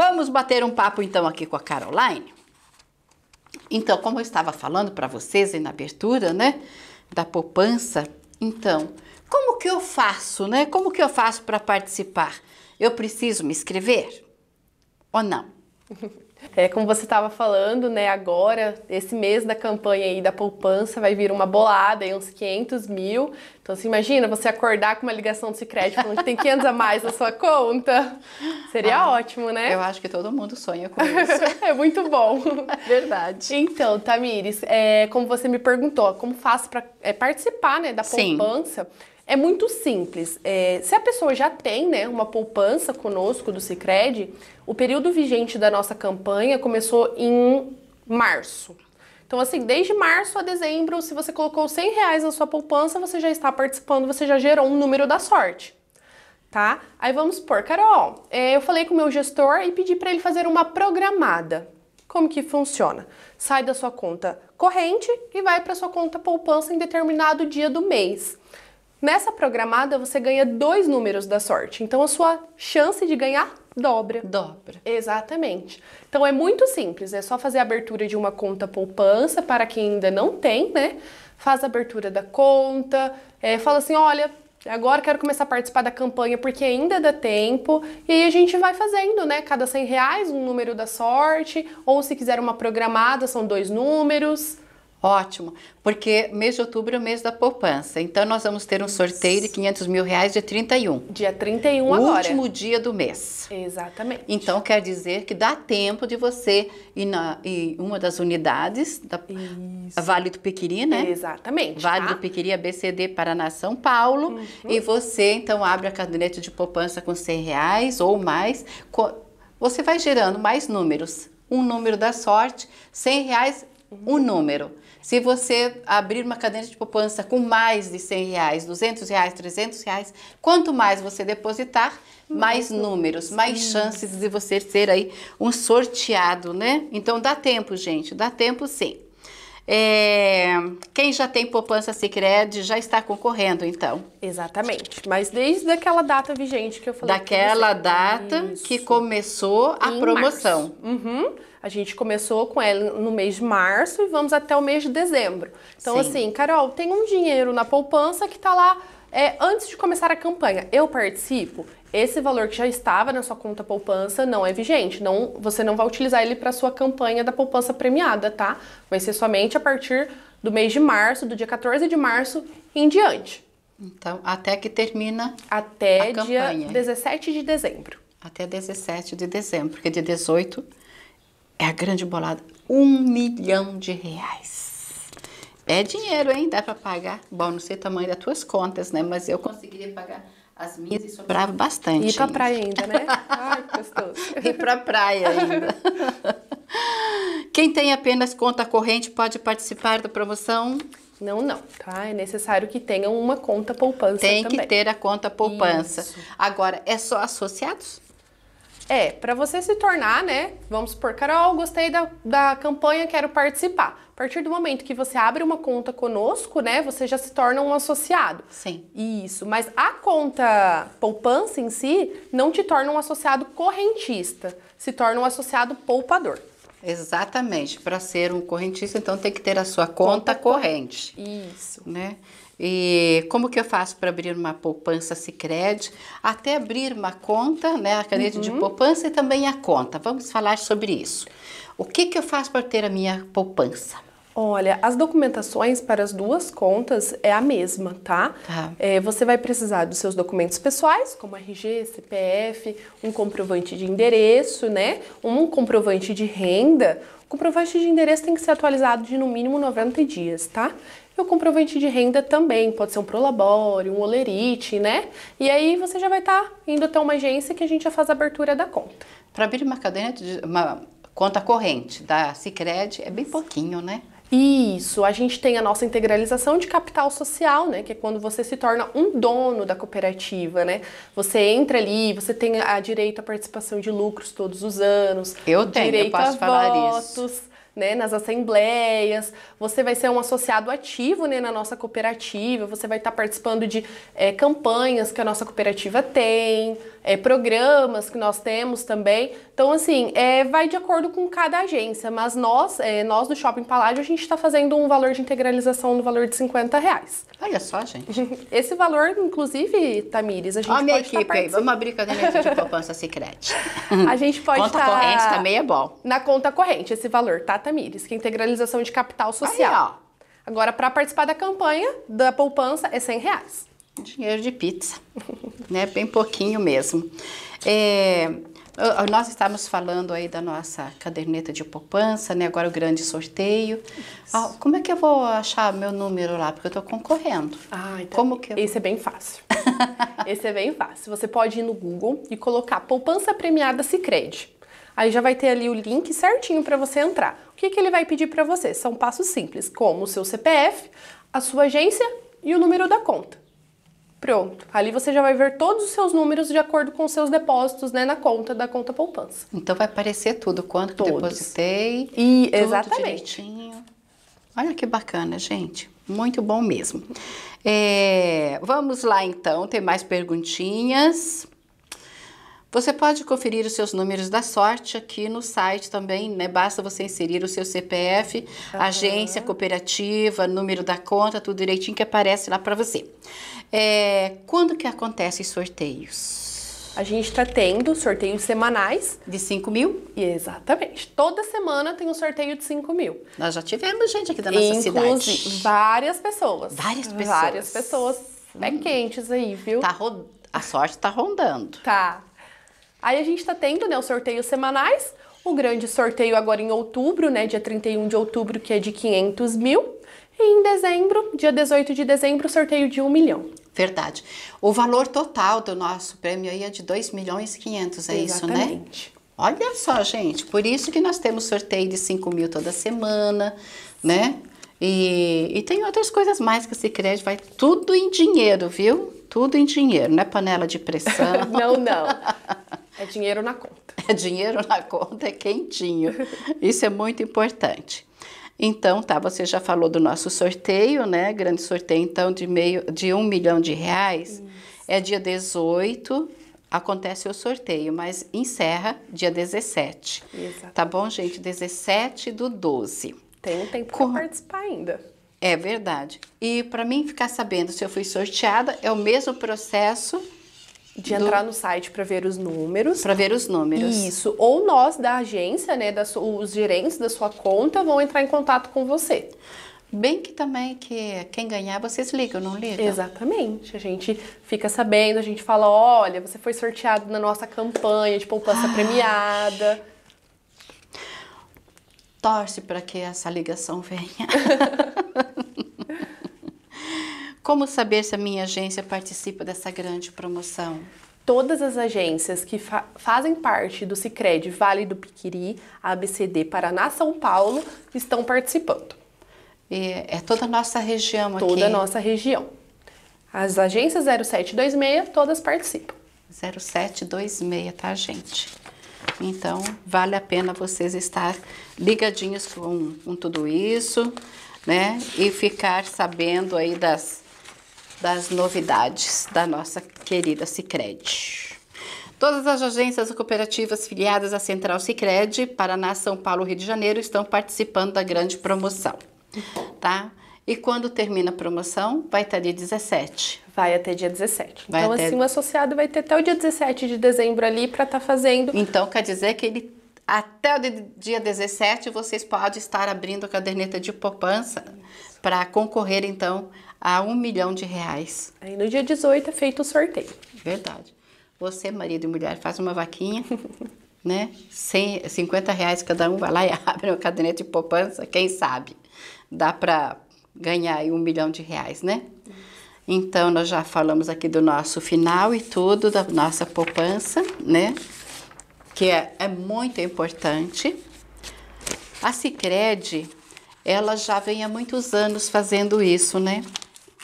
Vamos bater um papo então aqui com a Caroline? Então, como eu estava falando para vocês aí na abertura, né, da poupança, então, como que eu faço, né? Como que eu faço para participar? Eu preciso me inscrever ou não? É, como você estava falando, né, agora, esse mês da campanha aí da poupança vai vir uma bolada aí, uns 500 mil. Então, assim, imagina você acordar com uma ligação do Cicred falando que tem 500 a mais na sua conta. Seria ah, ótimo, né? Eu acho que todo mundo sonha com isso. é muito bom. Verdade. Então, Tamires, é, como você me perguntou, como faço para é, participar né, da poupança? Sim. É muito simples. É, se a pessoa já tem né, uma poupança conosco do Cicred, o período vigente da nossa campanha começou em março. Então, assim, desde março a dezembro, se você colocou 100 reais na sua poupança, você já está participando, você já gerou um número da sorte tá? Aí vamos supor, Carol, é, eu falei com o meu gestor e pedi para ele fazer uma programada. Como que funciona? Sai da sua conta corrente e vai para sua conta poupança em determinado dia do mês. Nessa programada você ganha dois números da sorte, então a sua chance de ganhar dobra. Dobra. Exatamente. Então é muito simples, é só fazer a abertura de uma conta poupança para quem ainda não tem, né? Faz a abertura da conta, é, fala assim: olha, agora quero começar a participar da campanha porque ainda dá tempo. E aí a gente vai fazendo, né? Cada 100 reais, um número da sorte, ou se quiser uma programada, são dois números. Ótimo, porque mês de outubro é o mês da poupança. Então, nós vamos ter um sorteio de 500 mil reais dia 31. Dia 31 o agora. último dia do mês. Exatamente. Então, quer dizer que dá tempo de você ir, na, ir uma das unidades da Isso. Vale do Piquiri, né? Exatamente. Vale tá? do Piquiri, BCD Paraná, São Paulo. Uhum. E você, então, abre a caderneta de poupança com 100 reais ou mais. Você vai gerando mais números. Um número da sorte, 100 reais, um número. Se você abrir uma caderneta de poupança com mais de 100 reais, 200 reais, 300 reais, quanto mais você depositar, mais uhum. números, sim. mais chances de você ser aí um sorteado, né? Então dá tempo, gente, dá tempo sim. É, quem já tem poupança Sicredi já está concorrendo, então. Exatamente. Mas desde aquela data vigente que eu falei. Daquela data Isso. que começou a em promoção. Uhum. A gente começou com ela no mês de março e vamos até o mês de dezembro. Então, Sim. assim, Carol, tem um dinheiro na poupança que está lá é, antes de começar a campanha, eu participo? esse valor que já estava na sua conta poupança não é vigente. Não, você não vai utilizar ele para sua campanha da poupança premiada, tá? Vai ser somente a partir do mês de março, do dia 14 de março em diante. Então, até que termina até a dia campanha. 17 de dezembro. Até 17 de dezembro, porque de 18 é a grande bolada, um milhão de reais. É dinheiro, hein? Dá para pagar. Bom, não sei o tamanho das tuas contas, né? Mas eu conseguiria pagar as minhas e sobrava bastante. E pra praia ainda, né? Ai, que gostoso. e pra praia ainda. Quem tem apenas conta corrente pode participar da promoção? Não, não, tá? É necessário que tenham uma conta poupança Tem também. que ter a conta poupança. Isso. Agora, é só associados? É, para você se tornar, né? Vamos supor, Carol, gostei da, da campanha, quero participar. A partir do momento que você abre uma conta conosco, né, você já se torna um associado. Sim. Isso, mas a conta poupança em si não te torna um associado correntista, se torna um associado poupador. Exatamente. Para ser um correntista, então tem que ter a sua conta, conta corrente. Isso. Né? E como que eu faço para abrir uma poupança Sicredi? Até abrir uma conta, né, a caneta uhum. de poupança e também a conta. Vamos falar sobre isso. O que que eu faço para ter a minha poupança? Olha, as documentações para as duas contas é a mesma, tá? tá. É, você vai precisar dos seus documentos pessoais, como RG, CPF, um comprovante de endereço, né? Um comprovante de renda. O comprovante de endereço tem que ser atualizado de no mínimo 90 dias, tá? E o comprovante de renda também, pode ser um prolabore, um olerite, né? E aí você já vai estar tá indo até uma agência que a gente já faz a abertura da conta. Para abrir uma cadeia, uma conta corrente da Sicredi é bem pouquinho, né? Isso, a gente tem a nossa integralização de capital social, né, que é quando você se torna um dono da cooperativa, né? Você entra ali, você tem a direito à participação de lucros todos os anos. Eu tenho, eu posso a falar votos, isso. Né, nas assembleias, você vai ser um associado ativo né, na nossa cooperativa, você vai estar tá participando de é, campanhas que a nossa cooperativa tem, é, programas que nós temos também. Então, assim, é, vai de acordo com cada agência, mas nós, é, nós do Shopping Paládio, a gente está fazendo um valor de integralização no valor de 50 reais. Olha só, gente. Esse valor, inclusive, Tamires, a gente Olha tá a minha equipe tá aí, vamos abrir caderneta de poupança secreta. a gente pode estar. Conta tá corrente também é bom. Na conta corrente, esse valor, tá, Tamires? Que é integralização de capital social. Aí, Agora, para participar da campanha da poupança, é 100 reais. Dinheiro de pizza, né? Bem pouquinho mesmo. É, nós estávamos falando aí da nossa caderneta de poupança, né? Agora o grande sorteio. Ah, como é que eu vou achar meu número lá? Porque eu estou concorrendo. Ah, então. Como que eu... Esse é bem fácil. esse é bem fácil. Você pode ir no Google e colocar poupança premiada Sicredi. Aí já vai ter ali o link certinho para você entrar. O que, que ele vai pedir para você? São passos simples, como o seu CPF, a sua agência e o número da conta. Pronto. Ali você já vai ver todos os seus números de acordo com os seus depósitos, né, na conta da conta poupança. Então vai aparecer tudo, quanto Todos. que depositei. E exatamente. Direitinho. Olha que bacana, gente. Muito bom mesmo. É, vamos lá então, tem mais perguntinhas. Você pode conferir os seus números da sorte aqui no site também, né? Basta você inserir o seu CPF, uhum. agência, cooperativa, número da conta, tudo direitinho que aparece lá para você. É, quando que acontecem sorteios? A gente está tendo sorteios semanais. De 5 mil? Exatamente. Toda semana tem um sorteio de 5 mil. Nós já tivemos gente aqui da nossa Inclusive, cidade. várias pessoas. Várias pessoas. Várias pessoas. Hum. É quentes aí, viu? Tá ro... A sorte está rondando. Tá. Aí a gente está tendo né, os sorteios semanais, o grande sorteio agora em outubro, né, dia 31 de outubro, que é de 500 mil, e em dezembro, dia 18 de dezembro, sorteio de 1 milhão. Verdade. O valor total do nosso prêmio aí é de 2 milhões e 500, é Exatamente. isso, né? Olha só, gente, por isso que nós temos sorteio de 5 mil toda semana, né? E, e tem outras coisas mais que se crédito vai tudo em dinheiro, viu? Tudo em dinheiro, não é panela de pressão. não, não. É dinheiro na conta. É dinheiro na conta, é quentinho. Isso é muito importante. Então, tá, você já falou do nosso sorteio, né? Grande sorteio, então, de, meio, de um milhão de reais. Isso. É dia 18, acontece o sorteio, mas encerra dia 17. Exatamente. Tá bom, gente? 17 do 12. Tem um tempo Com... para participar ainda. É verdade. E para mim ficar sabendo se eu fui sorteada, é o mesmo processo de entrar do... no site para ver os números. Para ver os números. Isso. Ou nós da agência, né, da, os gerentes da sua conta vão entrar em contato com você. Bem que também que quem ganhar vocês ligam, não ligam? Exatamente. A gente fica sabendo, a gente fala, olha, você foi sorteado na nossa campanha de poupança premiada. Torce para que essa ligação venha. Como saber se a minha agência participa dessa grande promoção? Todas as agências que fa fazem parte do Sicredi Vale do Piquiri, ABCD Paraná, São Paulo, estão participando. É, é toda a nossa região toda aqui? Toda a nossa região. As agências 0726, todas participam. 0726, tá, gente? Então, vale a pena vocês estar ligadinhos com, com tudo isso, né? E ficar sabendo aí das, das novidades da nossa querida Sicredi. Todas as agências cooperativas filiadas à Central Sicredi, Paraná, São Paulo, Rio de Janeiro estão participando da grande promoção, tá? E quando termina a promoção, vai até dia 17. Vai até dia 17. Vai então, até... assim, o associado vai ter até o dia 17 de dezembro ali para estar tá fazendo. Então, quer dizer que ele até o dia 17 vocês podem estar abrindo a caderneta de poupança para concorrer então a um milhão de reais. Aí no dia 18 é feito o sorteio. Verdade. Você, marido e mulher, faz uma vaquinha, né? 100, 50 reais cada um, vai lá e abre uma caderneta de poupança, quem sabe? Dá para ganhar aí um milhão de reais, né? Então, nós já falamos aqui do nosso final e tudo, da nossa poupança, né? que é, é muito importante. A Sicredi, ela já vem há muitos anos fazendo isso, né?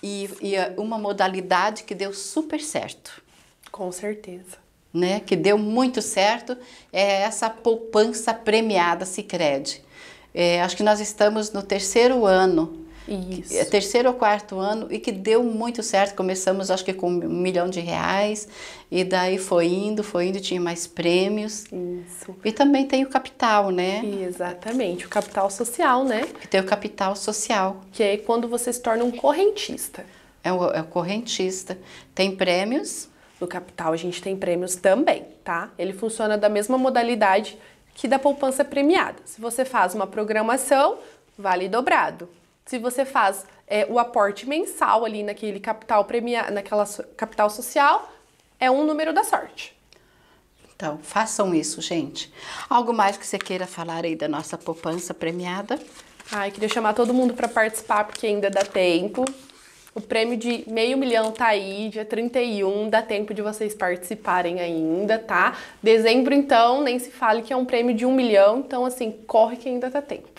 E, e é uma modalidade que deu super certo. Com certeza. Né? Que deu muito certo é essa poupança premiada Sicredi. É, acho que nós estamos no terceiro ano isso. terceiro ou quarto ano, e que deu muito certo. Começamos, acho que com um milhão de reais, e daí foi indo, foi indo, tinha mais prêmios. Isso. E também tem o capital, né? Exatamente, o capital social, né? Que tem o capital social. Que é quando você se torna um correntista. É o, é o correntista. Tem prêmios. No capital a gente tem prêmios também, tá? Ele funciona da mesma modalidade que da poupança premiada. Se você faz uma programação, vale dobrado se você faz é, o aporte mensal ali naquele capital premia, naquela so, capital social, é um número da sorte. Então, façam isso, gente. Algo mais que você queira falar aí da nossa poupança premiada? Ai, queria chamar todo mundo para participar porque ainda dá tempo. O prêmio de meio milhão tá aí, dia 31, dá tempo de vocês participarem ainda, tá? Dezembro, então, nem se fale que é um prêmio de um milhão, então, assim, corre que ainda tá tempo.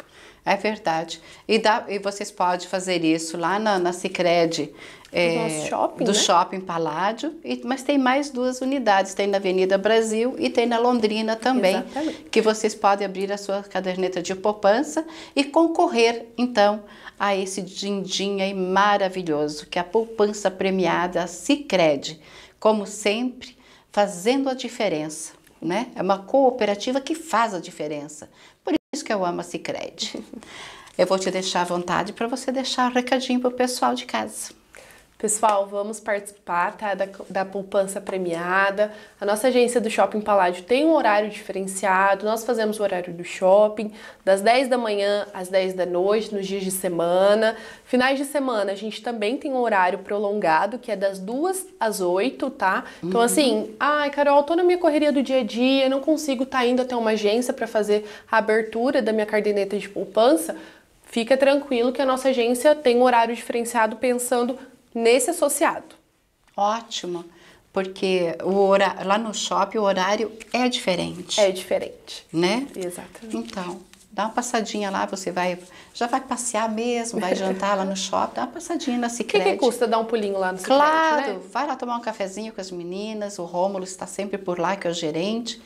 É verdade. E, dá, e vocês podem fazer isso lá na, na Cicred é, shopping, do né? Shopping Paládio, e, mas tem mais duas unidades, tem na Avenida Brasil e tem na Londrina também, Exatamente. que vocês podem abrir a sua caderneta de poupança e concorrer, então, a esse din-din aí maravilhoso, que é a poupança premiada a Cicred, como sempre, fazendo a diferença, né? É uma cooperativa que faz a diferença. Por que eu amo a Cicred. Eu vou te deixar à vontade para você deixar um recadinho para o pessoal de casa. Pessoal, vamos participar tá, da, da poupança premiada. A nossa agência do Shopping Paládio tem um horário diferenciado. Nós fazemos o horário do shopping, das 10 da manhã às 10 da noite, nos dias de semana. Finais de semana, a gente também tem um horário prolongado, que é das 2 às 8, tá? Então, uhum. assim, ai, Carol, tô na minha correria do dia a dia, não consigo estar tá indo até uma agência para fazer a abertura da minha cardeneta de poupança. Fica tranquilo que a nossa agência tem um horário diferenciado pensando nesse associado. Ótimo, porque o hora, lá no shopping o horário é diferente. É diferente. Né? Exatamente. Então, dá uma passadinha lá, você vai, já vai passear mesmo, vai jantar lá no shopping, dá uma passadinha na Cicred. O que, que, custa dar um pulinho lá no Cicred, Claro, né? vai lá tomar um cafezinho com as meninas, o Rômulo está sempre por lá, que é o gerente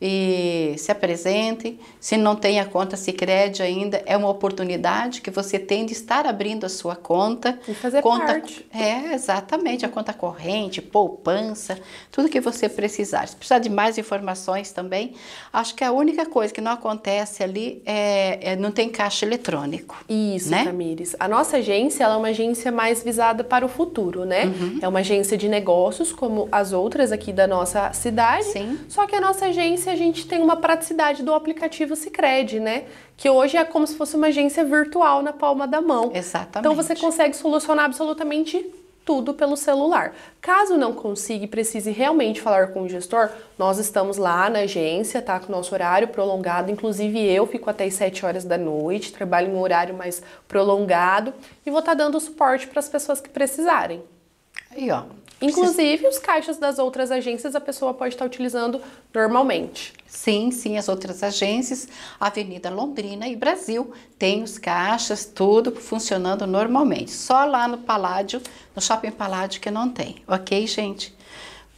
e se apresente. Se não tem a conta Sicredi ainda, é uma oportunidade que você tem de estar abrindo a sua conta. E fazer conta, parte. É, exatamente, a conta corrente, poupança, tudo que você precisar. Se precisar de mais informações também, acho que a única coisa que não acontece ali é, é não tem caixa eletrônico. Isso, né? Tamires. A nossa agência ela é uma agência mais visada para o futuro, né? Uhum. É uma agência de negócios como as outras aqui da nossa cidade. Sim. Só que a nossa agência a gente tem uma praticidade do aplicativo Sicredi, né? Que hoje é como se fosse uma agência virtual na palma da mão. Exatamente. Então você consegue solucionar absolutamente tudo pelo celular. Caso não consiga e precise realmente falar com o gestor, nós estamos lá na agência, tá? Com o nosso horário prolongado. Inclusive, eu fico até as 7 horas da noite, trabalho em um horário mais prolongado e vou estar tá dando suporte para as pessoas que precisarem. Aí, ó, Inclusive, os caixas das outras agências a pessoa pode estar utilizando normalmente. Sim, sim, as outras agências, Avenida Londrina e Brasil, tem os caixas, tudo funcionando normalmente. Só lá no Paládio, no Shopping Paládio que não tem, ok, gente?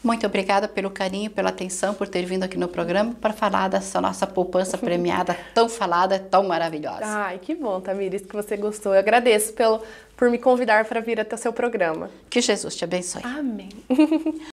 Muito obrigada pelo carinho, pela atenção, por ter vindo aqui no programa para falar dessa nossa poupança premiada tão falada, tão maravilhosa. Ai, que bom, Tamires, que você gostou. Eu agradeço pelo, por me convidar para vir até o seu programa. Que Jesus te abençoe. Amém.